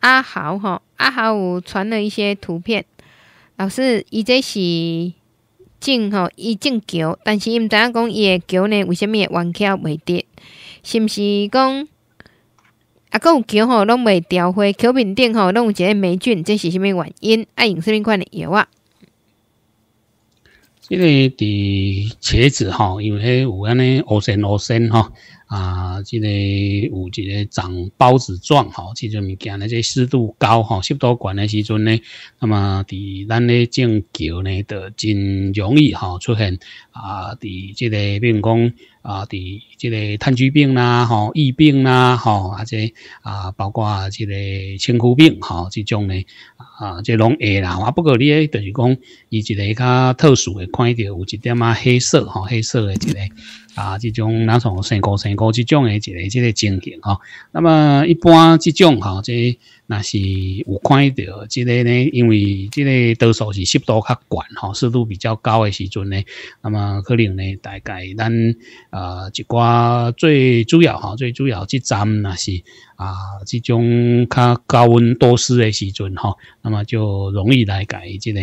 阿豪吼，阿豪有传了一些图片。老师，伊这是种吼，伊种桥，但是伊毋知影讲伊的桥呢，为什物会弯曲袂直，是毋是讲？啊，佫有桥吼，拢袂调花，桥面顶吼，拢有一个霉菌，这是甚物原因？爱用身物款的药啊。因为伫茄子吼，因为迄有安尼，乌陷乌陷吼。啊，这个有一个长包子状吼，这种物件，呢，即湿度高吼，湿度高的时阵呢，那么在咱咧种桥呢，就真容易吼出现啊。在这个，比如讲啊，在这个炭疽病啦，吼、疫病啦，吼，或者啊，包括这个青枯病吼，这种呢，啊，这拢会啦。啊，不过你咧等是讲，一个较特殊的，看到有一点啊黑色吼，黑色的这个。啊，这种哪种生高生高这种的一个、这个情形哈。那么一般这种哈，这那是有看到，这个呢，因为这个多数是湿度较高哈，湿度比较高的时准呢，那么可能呢，大概咱啊一挂最主要哈，最主要这站那是啊这种较高温多湿的时准哈，那么就容易来改这个。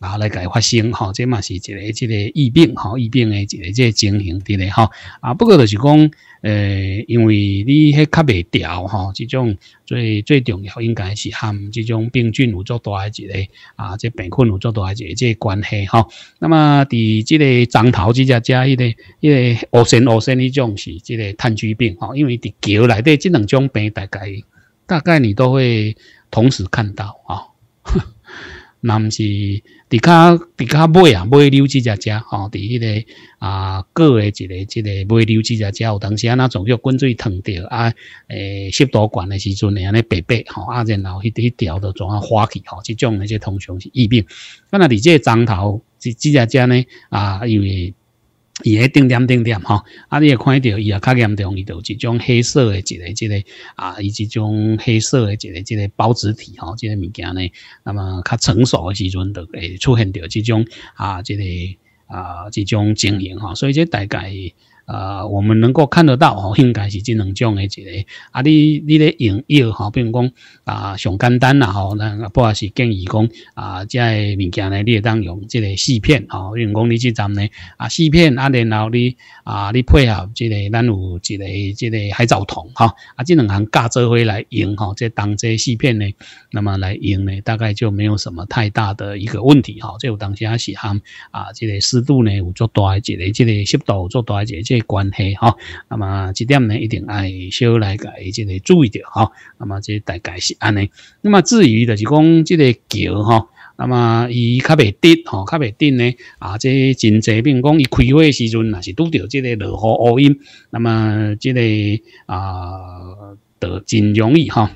啊，来改发生哈，这嘛是一个、一个疫病哈，疫病的一个、这情形之类哈。啊，不过就是讲，呃，因为你迄较未调哈，这种最最重要应该是含这种病菌有作大的一个啊，这病菌有作大的一个这关系哈。那么，伫这个樟头这家家，呢，因个恶心恶心，呢种是这个炭疽病哈，因为伫桥内底这两种病大概大概你都会同时看到啊。那是伫家伫家买啊，买牛脊只架吼，伫迄个啊个诶一个一个买牛脊只架，有当时啊那种要滚水烫着啊，诶，消毒管诶时阵安尼白白吼，啊然后迄迄条都总啊坏去吼，这种诶即通常是疫病。那即个枕头即脊只架呢啊，因为。伊喺顶点，顶点吼，啊，你也看到，伊也较严重，伊就一种黑色的一个，一个啊，伊及种黑色的一个，一个孢子体吼，这个物件呢，那么较成熟的时阵，就会出现到这种啊，这个啊，这种情形吼，所以这大概。啊，我们能够看得到哦，应该是这两种的一个。啊，你你咧用药吼，比如讲啊上简单啦吼，那不管是建议讲啊，即个物件咧你也当用这个四片哦，比如讲你即阵咧啊四片啊，然后你啊你配合这个咱有这个这个海藻酮哈啊，这两项加做回来用哈，即当这四片呢，那么来用呢，大概就没有什么太大的一个问题好。有当时啊，是含啊这个湿度呢有做大一个，这个湿度有做大一个个关系吼，那么这点呢，一定爱小来个这个注意着吼。那么这大概是安尼。那么至于就是讲这个桥吼，那么伊较袂跌吼，较袂跌呢啊！即真济，比如讲伊开会时阵，也是拄着即个落雨乌阴，那么即、这个啊，得、真容易吼。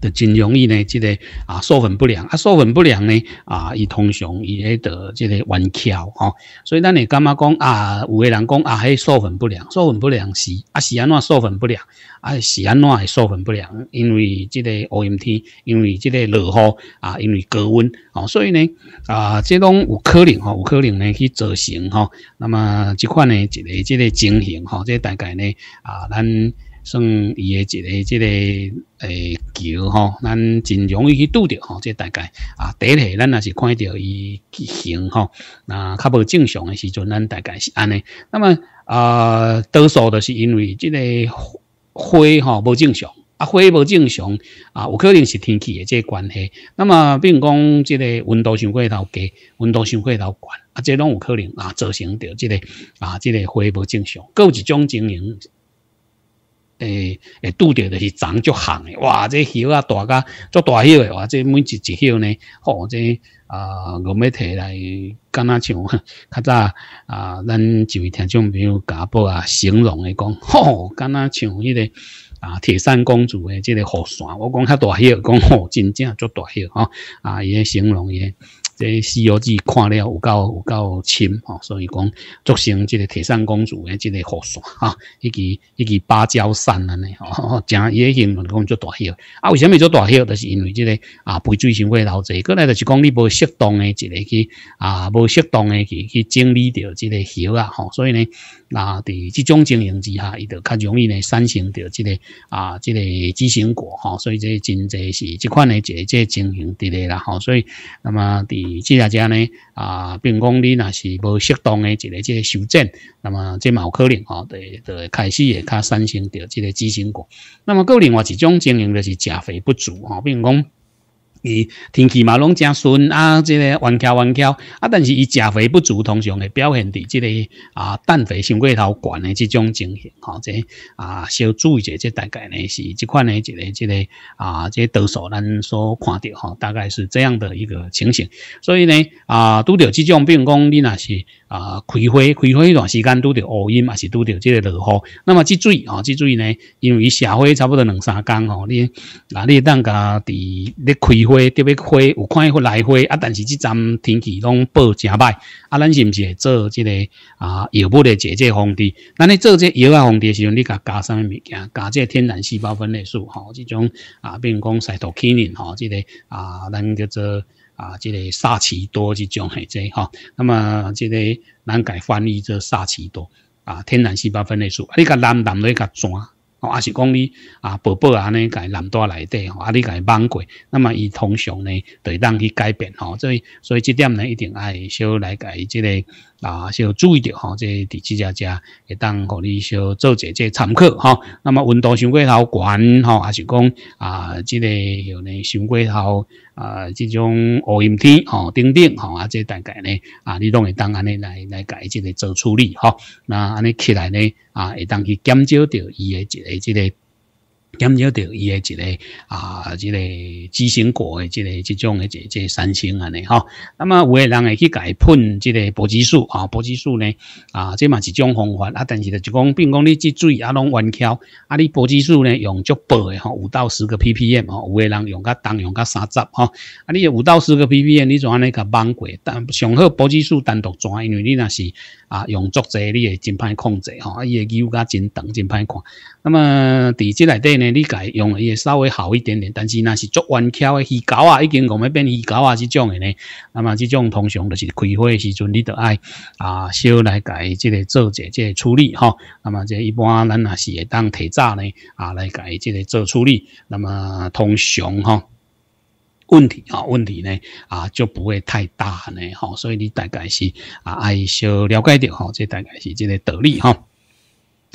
就真容易呢，这个啊受粉不良啊受粉不良呢啊，伊通常伊迄个弯翘吼，所以咱你感觉讲啊？有个人讲啊，迄授粉不良，受粉不良是啊是安怎受粉不良啊是安怎会受粉不良？因为这个乌阴天，因为这个落雨啊，因为高温哦，所以呢啊，这种有可能哈，有可能呢去整成哈。那么这款呢，一个这个整形哈，这大概呢啊，咱。算伊个一个即个诶球吼，咱真容易去拄着吼。即大概啊，一下咱也是看到伊畸形吼，那较无正常诶时阵，咱大概是安尼。那么啊，多数都是因为即个花吼无正常，啊花无正常啊，有可能是天气诶即关系。那么，比如讲即个温度上过头低，温度上过头高，啊，即拢有可能啊造成到即个啊，即个花无正常。佮有一种经营。诶诶，拄到就是长足行诶，哇！这叶啊大噶，足大叶的，哇！这每一只叶呢，好这啊，我们要摕来，敢那像 较早啊，咱就听种比如贾宝啊形容的讲，吼，敢那像迄个啊铁扇公主的这个雨伞，我讲较大叶，讲吼，真正足大叶吼，啊，伊形容伊。这《西游记》看了有够有够深吼，所以讲，做成这个铁扇公主的这个和尚啊，以及以及芭蕉扇尼吼，真也行，讲做大叶啊，为什么做大叶？就是因为这个啊，水成求老者，过来就是讲你无适当的一个去啊，无适当诶去去整理掉这个叶啊吼，所以呢，啊，伫这种情形之下，伊就较容易呢产生掉这个啊，这个畸形果吼，所以这真侪是这款诶，即个情形之类啦吼，所以那么伫。即个啊，只咧啊，并讲你那是无适当诶一个即个修正，那么即嘛有可能吼，对对，开始会较产生着即个畸形果。那么，够另外一种经营就是钾肥不足吼、啊，并讲。伊天气嘛拢正顺啊，这个弯翘弯翘啊，但是伊食肥不足，通常会表现伫这个啊氮肥伤过头悬的这种情形，吼，这啊小注意者，即这大概呢是这款呢一个，一个啊这多数咱所看到吼，大概是这样的一个情形，所以呢啊拄着这种，比如讲你若是。啊，开花开花一段时间拄着乌阴，也是拄着即个落雨。那么即水啊，积水呢，因为伊下花差不多两三天哦。你啊，你当家伫咧开花，特别花有看迄会来花啊。但是即阵天气拢报正歹啊，咱是毋是会做即个啊药物的解解防治？咱咧做这药啊方的时阵，你甲加什么物件？加这天然细胞分裂素哈，这种啊，比如讲西多曲宁吼，即个啊，咱叫做。啊，这个萨奇多即种系即吼，那么即个难改翻译做萨奇多啊，天然细胞分类啊，你甲蓝蓝白甲酸，哦，啊是讲你啊，宝宝安尼甲男带来底吼，啊，你甲猛过，那么伊通常呢，对人去改变哦，所以所以这点呢，一定爱小来改这个。啊，要注意着哈，这第几家家会当互你小做者下这参考哈。那么温度伤过头悬哈，还是讲啊，这个像呢伤过头啊，这种乌阴天哈，等等哈，啊，这大概呢啊，你拢会当安尼来来解这个做处理哈。那安尼起来呢啊，会当去减少着伊的这个这个。减弱到伊诶一个啊，一个畸形过诶，一个即种诶，即即三星安尼吼。那么有诶人会去解喷即个保激素啊，保激素呢啊，即嘛是种方法啊。但是着就讲，并讲你即水啊拢弯翘啊，你保激素呢用足薄诶吼，五到十个 ppm 吼，有诶人用较重，用较三十吼啊，你五到十个 ppm 你怎安尼甲慢过，但上好保激素单独抓，因为你那是啊用足侪，你会真歹控制吼，伊诶肌肉甲真长，真歹看。那么伫即内底呢？你改用也稍微好一点点，但是那是做弯翘的鱼钩啊，已经我们变鱼钩啊，这种的呢。那么这种通常就是开会的时阵，你都爱啊，小来改这个做一下这个处理哈。那么这一般咱也是会当提早呢啊来改这个做处理。那么通常哈，问题啊问题呢啊就不会太大呢哈。所以你大概是啊爱小了解点哈，这大概是这个道理哈。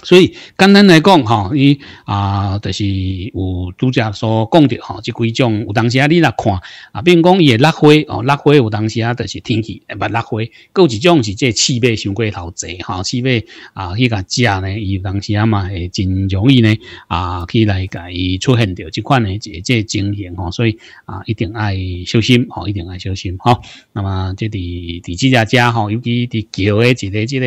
所以，简单来讲，吼，你啊，就是有拄则所讲着，吼，即几种，有当时啊，你来看，啊，比如讲伊会落灰，哦，落灰有当时啊，就是天气，不落灰，有一种是即刺马伤过头侪，吼，刺马啊，去甲食呢，伊有当时啊嘛，会真容易呢，啊，去来甲伊出现着即款呢，即即情形，吼，所以啊，一定爱小心，吼，一定爱小心，吼。那么即伫伫即只鸟吼，尤其伫桥诶，即个即个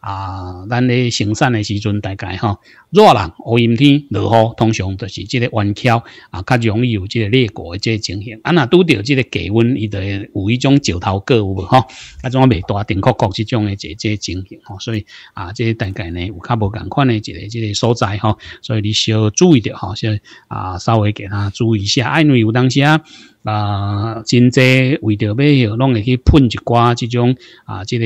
啊，咱咧行产诶时阵。大概哈，热人、乌阴天、落雨，通常都是这个弯翘啊，较容易有这个裂果的这情形。啊，那拄到这个低温，伊就有一种石头有无哈，啊种啊未大、顶壳壳这种的这这情形。所以啊，这大概呢有较无同款的一个这个所在哈。所以你要注意着哈，先啊稍微给他注意一下，因为有当时啊，真济为着要弄去喷一挂这种啊，这个。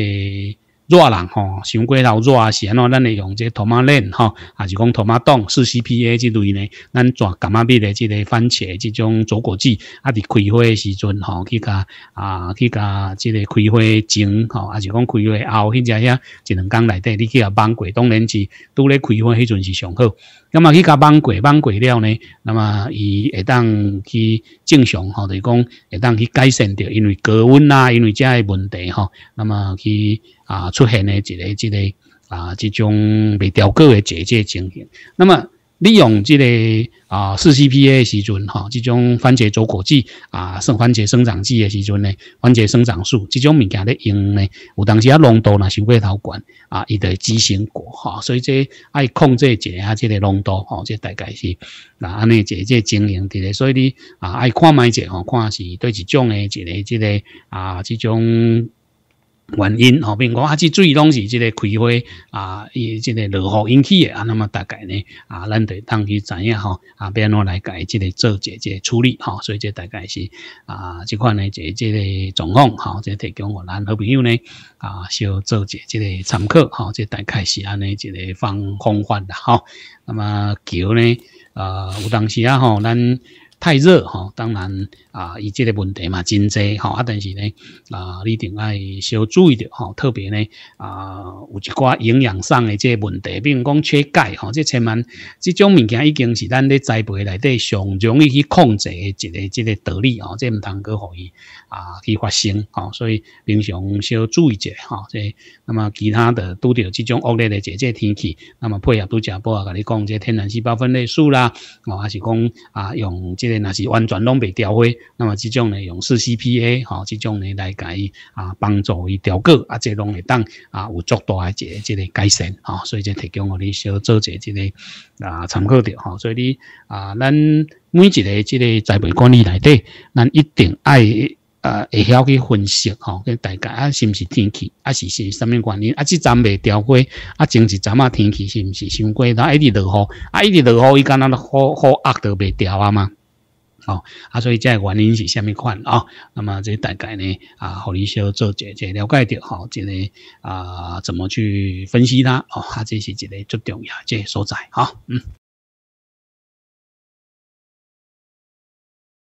弱人吼，伤过老弱啊，是安怎？咱会用这托马链吼，还是讲托马冻四 C P A 之类呢？咱抓感啊，边的这个番茄，这种左果子，啊，伫开花时阵吼，去甲啊，去甲这个开花前吼，还是讲开花后，迄只遐一两天内底，你去啊，扳过。当然，是拄咧开花迄阵是上好。那么去甲扳过，扳过了呢，那么伊会当去正常吼，就讲会当去改善掉，因为高温呐，因为遮个问题吼，那么去。啊，出现的一个、一个啊，这种未调过的结节情形。那么利用这个啊，四 CPA 的时阵哈，这种番茄着果剂啊，生番茄生长剂的时阵呢，番茄生长素这种物件咧用呢，有当时啊浓度那是过够悬啊，伊得畸形果哈，所以这爱控制一下这个浓度哈，这大概是那安尼姐姐经营的，所以你啊爱看买者吼，看是对一种的，一个、一个啊，这种。原因吼，如讲啊，这水拢是这个开花啊，伊这个落雨引起的啊，那么大概呢啊，咱得当去知影吼，啊，然后来解这个做一一处理吼，所以这大概是啊，即款呢即个状况吼，即提供我咱好朋友呢啊，小做一这个参考哈，这大概是安尼一个方方法啦哈。那么桥呢，呃，有当时啊吼，咱。太热哈，当然啊，伊这个问题嘛真多哈啊，但是呢啊，你定爱少注意着哈，特别呢啊，有一挂营养上的这个问题，比如讲缺钙哈，这千万这种物件已经是咱咧栽培内底上容易去控制的一个、一个得力哦，这唔通去让伊啊去发生哈，所以平常少注意者哈，这那么其他的拄着这种恶劣的这这天气，那么配合都加波啊，跟你讲这天然细胞分裂素啦，我还是讲啊用这。若是完全拢袂调火，那么这种呢用四 C P A 吼，这种呢来伊啊帮助伊调过，啊即拢会当啊有足大诶一个这个改善吼，所以就提供互你小做一下这个啊参考着吼。所以你啊，咱每一个这个栽务管理内底，咱一定爱呃会晓去分析吼，跟大家啊是毋是天气，啊是是啥物原因啊？即阵未调过，啊，前一阵啊天气是毋是伤过，啊一直落雨，啊一直落雨，伊敢若好好压都未调啊嘛？哦，啊，所以这原因是虾米款啊？那么这大概呢啊，互你稍做解解了解着，好，即个啊，怎么去分析它？哦？啊，这是一个最重要即所在，好，嗯。